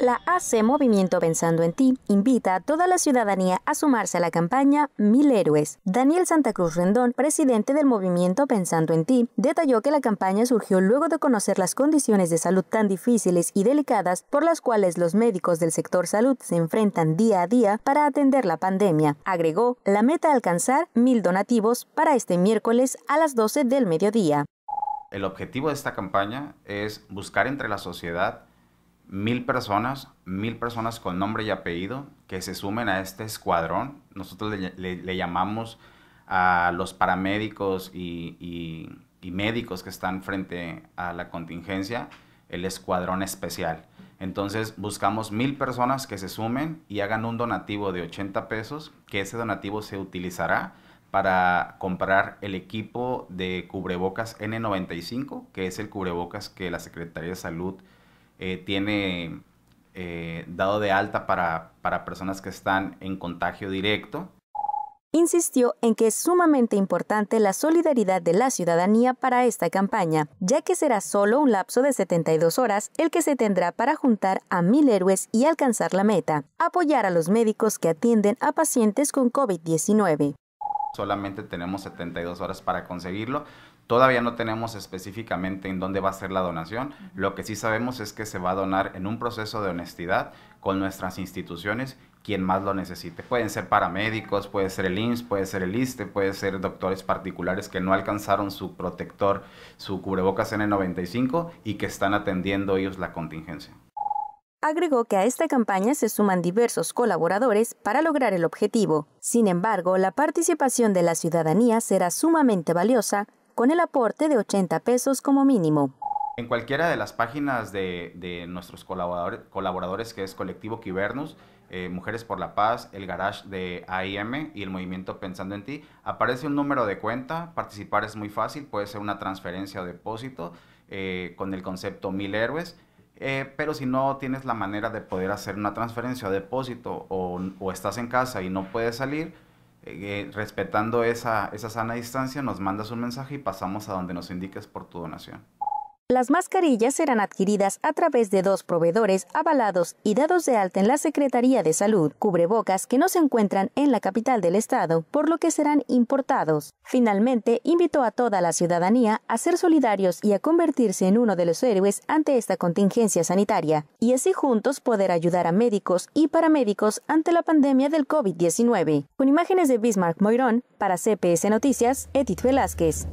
La AC Movimiento Pensando en Ti invita a toda la ciudadanía a sumarse a la campaña Mil Héroes. Daniel Santa Cruz Rendón, presidente del Movimiento Pensando en Ti, detalló que la campaña surgió luego de conocer las condiciones de salud tan difíciles y delicadas por las cuales los médicos del sector salud se enfrentan día a día para atender la pandemia. Agregó la meta alcanzar mil donativos para este miércoles a las 12 del mediodía. El objetivo de esta campaña es buscar entre la sociedad mil personas, mil personas con nombre y apellido que se sumen a este escuadrón. Nosotros le, llamamos a los paramédicos y, médicos que están frente a la contingencia el escuadrón especial. Entonces buscamos mil personas que se sumen y hagan un donativo de 80 pesos, que ese donativo se utilizará para comprar el equipo de cubrebocas N95, que es el cubrebocas que la Secretaría de Salud eh, tiene eh, dado de alta para, para personas que están en contagio directo. Insistió en que es sumamente importante la solidaridad de la ciudadanía para esta campaña, ya que será solo un lapso de 72 horas el que se tendrá para juntar a mil héroes y alcanzar la meta, apoyar a los médicos que atienden a pacientes con COVID-19. Solamente tenemos 72 horas para conseguirlo. Todavía no tenemos específicamente en dónde va a ser la donación. Lo que sí sabemos es que se va a donar en un proceso de honestidad con nuestras instituciones, quien más lo necesite. Pueden ser paramédicos, puede ser el IMSS, puede ser el ISTE, puede ser doctores particulares que no alcanzaron su protector, su cubrebocas N95 y que están atendiendo ellos la contingencia. Agregó que a esta campaña se suman diversos colaboradores para lograr el objetivo. Sin embargo, la participación de la ciudadanía será sumamente valiosa con el aporte de 80 pesos como mínimo. En cualquiera de las páginas de, nuestros colaboradores, colaboradores, que es Colectivo Quibernos, eh, Mujeres por la Paz, el Garage de AIM y el Movimiento Pensando en Ti, aparece un número de cuenta. Participar es muy fácil, puede ser una transferencia o depósito eh, con el concepto Mil Héroes. Eh, pero si no tienes la manera de poder hacer una transferencia o depósito o, o estás en casa y no puedes salir, eh, eh, respetando esa, esa sana distancia, nos mandas un mensaje y pasamos a donde nos indiques por tu donación. Las mascarillas serán adquiridas a través de dos proveedores avalados y dados de alta en la Secretaría de Salud, cubrebocas que no se encuentran en la capital del estado, por lo que serán importados. Finalmente, invitó a toda la ciudadanía a ser solidarios y a convertirse en uno de los héroes ante esta contingencia sanitaria, y así juntos poder ayudar a médicos y paramédicos ante la pandemia del COVID-19. Con imágenes de Bismarck Moirón, para CPS Noticias, Edith Velázquez.